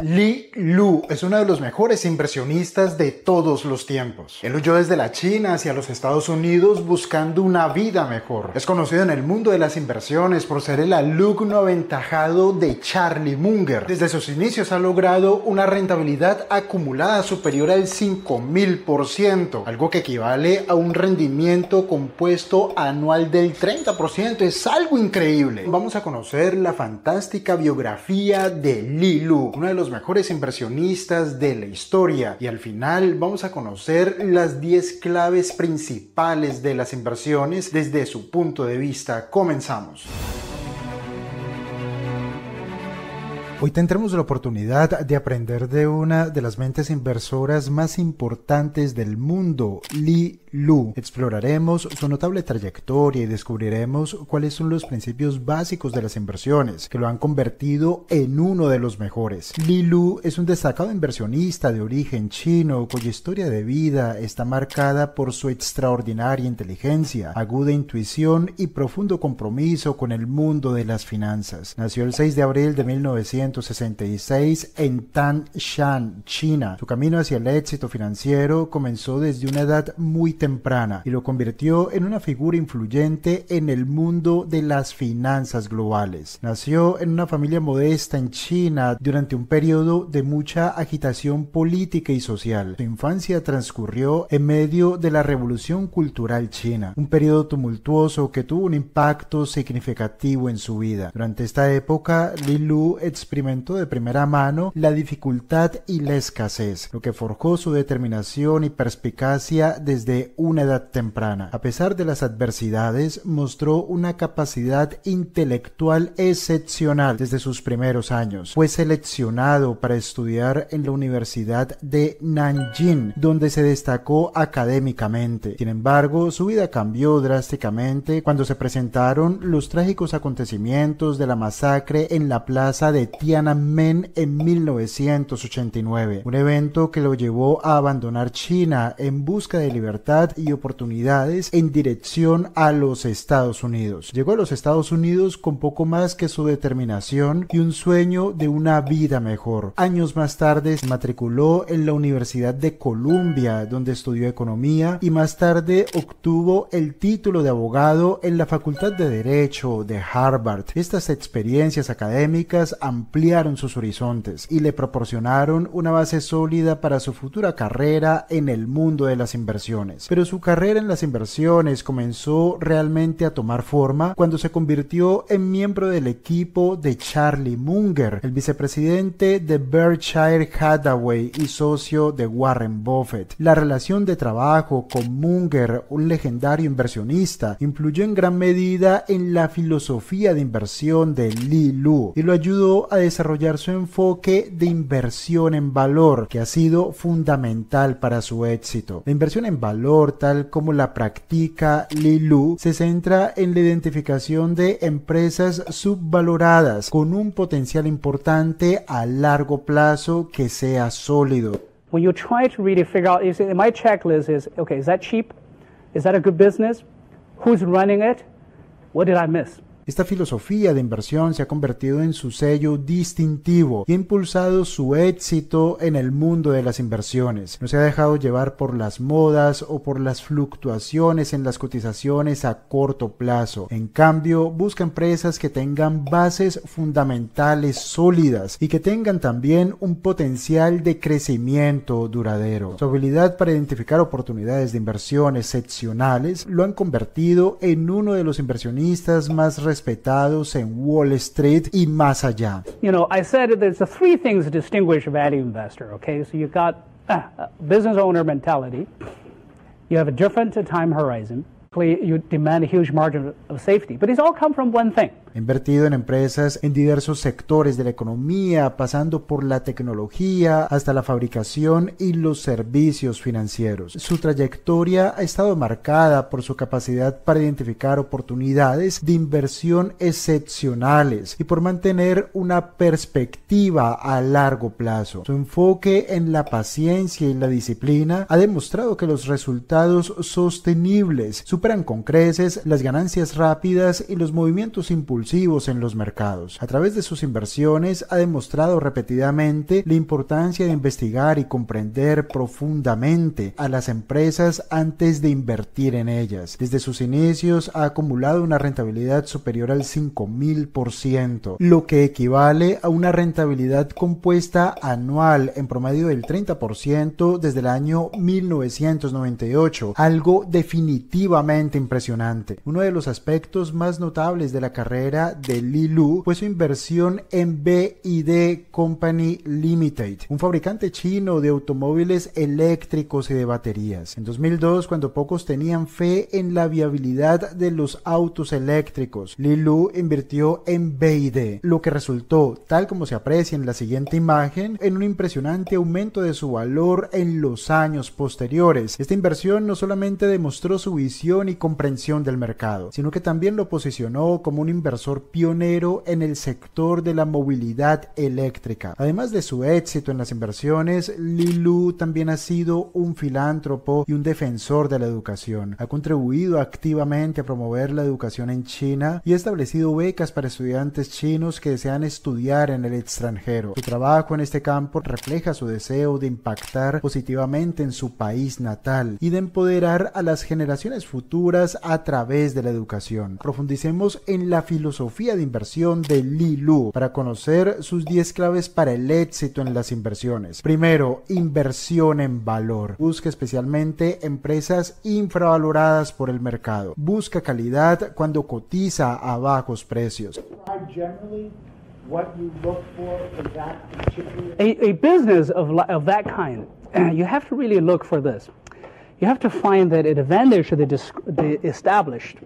Li Lu es uno de los mejores inversionistas de todos los tiempos. Él huyó desde la China hacia los Estados Unidos buscando una vida mejor. Es conocido en el mundo de las inversiones por ser el alumno aventajado de Charlie Munger. Desde sus inicios ha logrado una rentabilidad acumulada superior al 5000%, algo que equivale a un rendimiento compuesto anual del 30%. Es algo increíble. Vamos a conocer la fantástica biografía de Li Lu, uno de los mejores inversionistas de la historia y al final vamos a conocer las 10 claves principales de las inversiones desde su punto de vista. Comenzamos. Hoy tendremos la oportunidad de aprender de una de las mentes inversoras más importantes del mundo, Li Lu. Exploraremos su notable trayectoria y descubriremos cuáles son los principios básicos de las inversiones que lo han convertido en uno de los mejores. Li Lu es un destacado inversionista de origen chino cuya historia de vida está marcada por su extraordinaria inteligencia, aguda intuición y profundo compromiso con el mundo de las finanzas. Nació el 6 de abril de 1900 1966 en Tan Shan, China. Su camino hacia el éxito financiero comenzó desde una edad muy temprana y lo convirtió en una figura influyente en el mundo de las finanzas globales. Nació en una familia modesta en China durante un periodo de mucha agitación política y social. Su infancia transcurrió en medio de la Revolución Cultural China, un periodo tumultuoso que tuvo un impacto significativo en su vida. Durante esta época, Li Lu de primera mano la dificultad y la escasez, lo que forjó su determinación y perspicacia desde una edad temprana. A pesar de las adversidades, mostró una capacidad intelectual excepcional desde sus primeros años. Fue seleccionado para estudiar en la Universidad de Nanjing, donde se destacó académicamente. Sin embargo, su vida cambió drásticamente cuando se presentaron los trágicos acontecimientos de la masacre en la plaza de en 1989, un evento que lo llevó a abandonar China en busca de libertad y oportunidades en dirección a los Estados Unidos. Llegó a los Estados Unidos con poco más que su determinación y un sueño de una vida mejor. Años más tarde se matriculó en la Universidad de Columbia, donde estudió economía y más tarde obtuvo el título de abogado en la Facultad de Derecho de Harvard. Estas experiencias académicas ampliaron ampliaron sus horizontes y le proporcionaron una base sólida para su futura carrera en el mundo de las inversiones. Pero su carrera en las inversiones comenzó realmente a tomar forma cuando se convirtió en miembro del equipo de Charlie Munger, el vicepresidente de Berkshire Hathaway y socio de Warren Buffett. La relación de trabajo con Munger, un legendario inversionista, influyó en gran medida en la filosofía de inversión de Lee Lu y lo ayudó a desarrollar su enfoque de inversión en valor, que ha sido fundamental para su éxito. La inversión en valor, tal como la practica Lilu, se centra en la identificación de empresas subvaloradas con un potencial importante a largo plazo que sea sólido. When you try to really figure out, checklist is, okay, is that cheap? Is that a good business? Who's running it? What did I miss? Esta filosofía de inversión se ha convertido en su sello distintivo y ha impulsado su éxito en el mundo de las inversiones. No se ha dejado llevar por las modas o por las fluctuaciones en las cotizaciones a corto plazo. En cambio, busca empresas que tengan bases fundamentales sólidas y que tengan también un potencial de crecimiento duradero. Su habilidad para identificar oportunidades de inversión excepcionales lo han convertido en uno de los inversionistas más recientes respetados en Wall Street y más allá. You know, I said there's three things that distinguish a value investor, okay? So you've got ah, a business owner mentality, you have a different time horizon, Invertido en empresas en diversos sectores de la economía, pasando por la tecnología hasta la fabricación y los servicios financieros. Su trayectoria ha estado marcada por su capacidad para identificar oportunidades de inversión excepcionales y por mantener una perspectiva a largo plazo. Su enfoque en la paciencia y la disciplina ha demostrado que los resultados sostenibles superan con creces las ganancias rápidas y los movimientos impulsivos en los mercados. A través de sus inversiones ha demostrado repetidamente la importancia de investigar y comprender profundamente a las empresas antes de invertir en ellas. Desde sus inicios ha acumulado una rentabilidad superior al 5000%, lo que equivale a una rentabilidad compuesta anual en promedio del 30% desde el año 1998, algo definitivamente impresionante. Uno de los aspectos más notables de la carrera de Lu fue su inversión en BID Company Limited, un fabricante chino de automóviles eléctricos y de baterías. En 2002, cuando pocos tenían fe en la viabilidad de los autos eléctricos, Lu invirtió en BID, lo que resultó, tal como se aprecia en la siguiente imagen, en un impresionante aumento de su valor en los años posteriores. Esta inversión no solamente demostró su visión y comprensión del mercado, sino que también lo posicionó como un inversor pionero en el sector de la movilidad eléctrica. Además de su éxito en las inversiones, Lilu también ha sido un filántropo y un defensor de la educación. Ha contribuido activamente a promover la educación en China y ha establecido becas para estudiantes chinos que desean estudiar en el extranjero. Su trabajo en este campo refleja su deseo de impactar positivamente en su país natal y de empoderar a las generaciones futuras a través de la educación. Profundicemos en la filosofía de inversión de Li Lu para conocer sus 10 claves para el éxito en las inversiones. Primero, inversión en valor. Busca especialmente empresas infravaloradas por el mercado. Busca calidad cuando cotiza a bajos precios. you have to find that an advantage that they established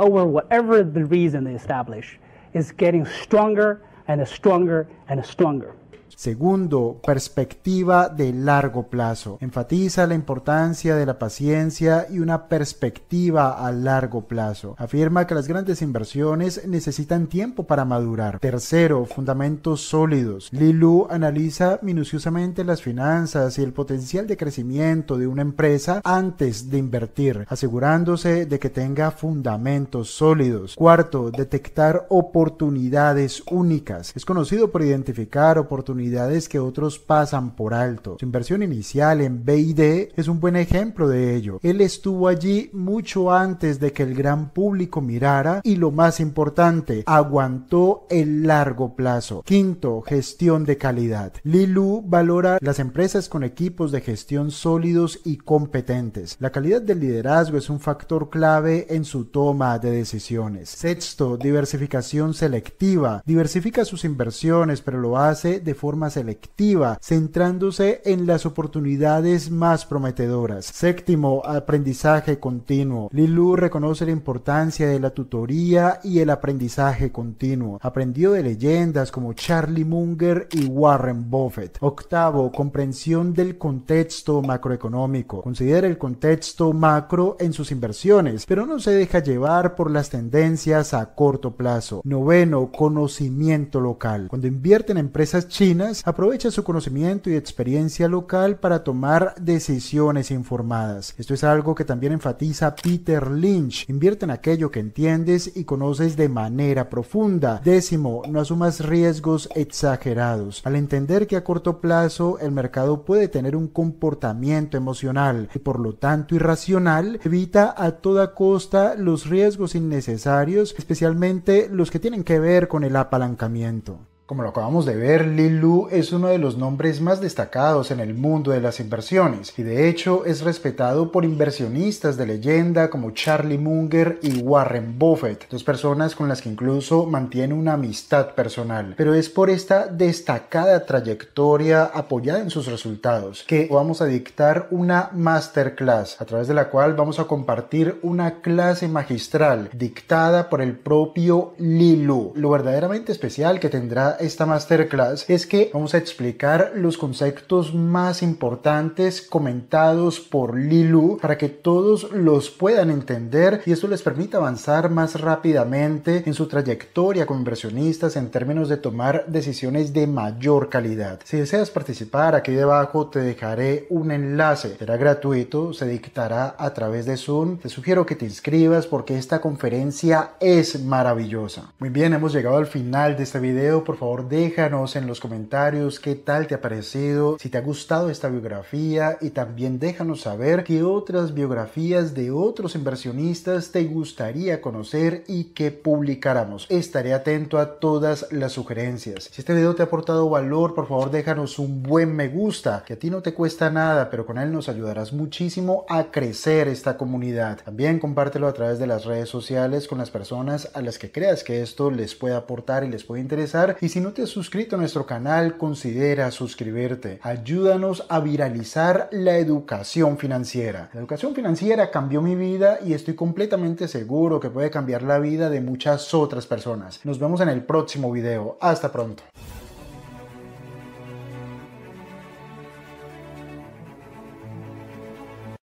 over whatever the reason they establish is getting stronger and stronger and stronger. Segundo, perspectiva de largo plazo. Enfatiza la importancia de la paciencia y una perspectiva a largo plazo. Afirma que las grandes inversiones necesitan tiempo para madurar. Tercero, fundamentos sólidos. Lilu analiza minuciosamente las finanzas y el potencial de crecimiento de una empresa antes de invertir, asegurándose de que tenga fundamentos sólidos. Cuarto, detectar oportunidades únicas. Es conocido por identificar oportunidades que otros pasan por alto. Su inversión inicial en BID es un buen ejemplo de ello. Él estuvo allí mucho antes de que el gran público mirara y lo más importante, aguantó el largo plazo. Quinto, gestión de calidad. Lilu valora las empresas con equipos de gestión sólidos y competentes. La calidad del liderazgo es un factor clave en su toma de decisiones. Sexto, diversificación selectiva. Diversifica sus inversiones, pero lo hace de forma selectiva, centrándose en las oportunidades más prometedoras. Séptimo, aprendizaje continuo. Lilu reconoce la importancia de la tutoría y el aprendizaje continuo. Aprendió de leyendas como Charlie Munger y Warren Buffett. Octavo, comprensión del contexto macroeconómico. Considera el contexto macro en sus inversiones, pero no se deja llevar por las tendencias a corto plazo. Noveno, conocimiento local. Cuando invierte en empresas chinas, aprovecha su conocimiento y experiencia local para tomar decisiones informadas. Esto es algo que también enfatiza Peter Lynch. Invierte en aquello que entiendes y conoces de manera profunda. Décimo, no asumas riesgos exagerados. Al entender que a corto plazo el mercado puede tener un comportamiento emocional y por lo tanto irracional, evita a toda costa los riesgos innecesarios, especialmente los que tienen que ver con el apalancamiento. Como lo acabamos de ver, Lilu es uno de los nombres más destacados en el mundo de las inversiones y de hecho es respetado por inversionistas de leyenda como Charlie Munger y Warren Buffett, dos personas con las que incluso mantiene una amistad personal. Pero es por esta destacada trayectoria apoyada en sus resultados que vamos a dictar una masterclass a través de la cual vamos a compartir una clase magistral dictada por el propio Lilu. Lo verdaderamente especial que tendrá esta masterclass es que vamos a explicar los conceptos más importantes comentados por Lilu para que todos los puedan entender y esto les permita avanzar más rápidamente en su trayectoria como inversionistas en términos de tomar decisiones de mayor calidad. Si deseas participar, aquí debajo te dejaré un enlace. Será gratuito, se dictará a través de Zoom. Te sugiero que te inscribas porque esta conferencia es maravillosa. Muy bien, hemos llegado al final de este video. Por favor, déjanos en los comentarios qué tal te ha parecido, si te ha gustado esta biografía y también déjanos saber qué otras biografías de otros inversionistas te gustaría conocer y que publicáramos. Estaré atento a todas las sugerencias. Si este video te ha aportado valor, por favor déjanos un buen me gusta, que a ti no te cuesta nada, pero con él nos ayudarás muchísimo a crecer esta comunidad. También compártelo a través de las redes sociales con las personas a las que creas que esto les puede aportar y les puede interesar si no te has suscrito a nuestro canal, considera suscribirte. Ayúdanos a viralizar la educación financiera. La educación financiera cambió mi vida y estoy completamente seguro que puede cambiar la vida de muchas otras personas. Nos vemos en el próximo video. Hasta pronto.